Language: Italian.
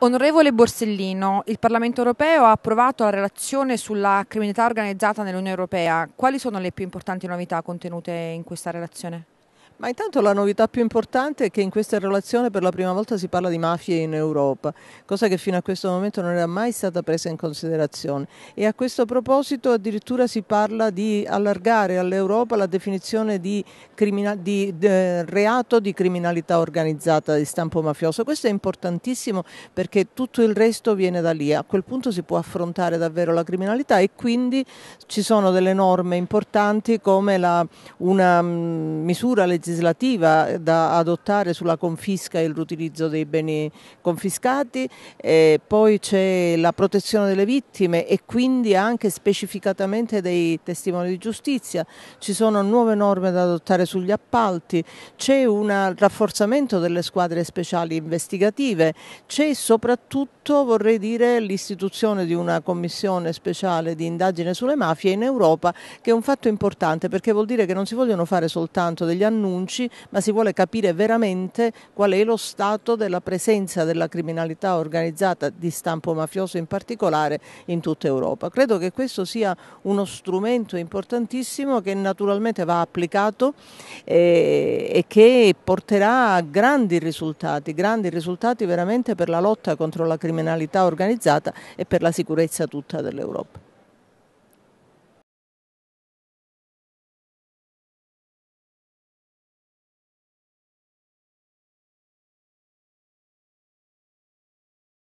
Onorevole Borsellino, il Parlamento europeo ha approvato la relazione sulla criminalità organizzata nell'Unione europea. Quali sono le più importanti novità contenute in questa relazione? Ma intanto la novità più importante è che in questa relazione per la prima volta si parla di mafie in Europa, cosa che fino a questo momento non era mai stata presa in considerazione. E a questo proposito addirittura si parla di allargare all'Europa la definizione di, di de eh, reato di criminalità organizzata di stampo mafioso. Questo è importantissimo perché tutto il resto viene da lì. A quel punto si può affrontare davvero la criminalità e quindi ci sono delle norme importanti come la, una mm, misura legislativa legislativa da adottare sulla confisca e il riutilizzo dei beni confiscati, eh, poi c'è la protezione delle vittime e quindi anche specificatamente dei testimoni di giustizia, ci sono nuove norme da adottare sugli appalti, c'è un rafforzamento delle squadre speciali investigative, c'è soprattutto vorrei dire l'istituzione di una commissione speciale di indagine sulle mafie in Europa che è un fatto importante perché vuol dire che non si vogliono fare soltanto degli annunci, annunci, ma si vuole capire veramente qual è lo stato della presenza della criminalità organizzata di stampo mafioso in particolare in tutta Europa. Credo che questo sia uno strumento importantissimo che naturalmente va applicato eh, e che porterà a grandi risultati, grandi risultati veramente per la lotta contro la criminalità organizzata e per la sicurezza tutta dell'Europa.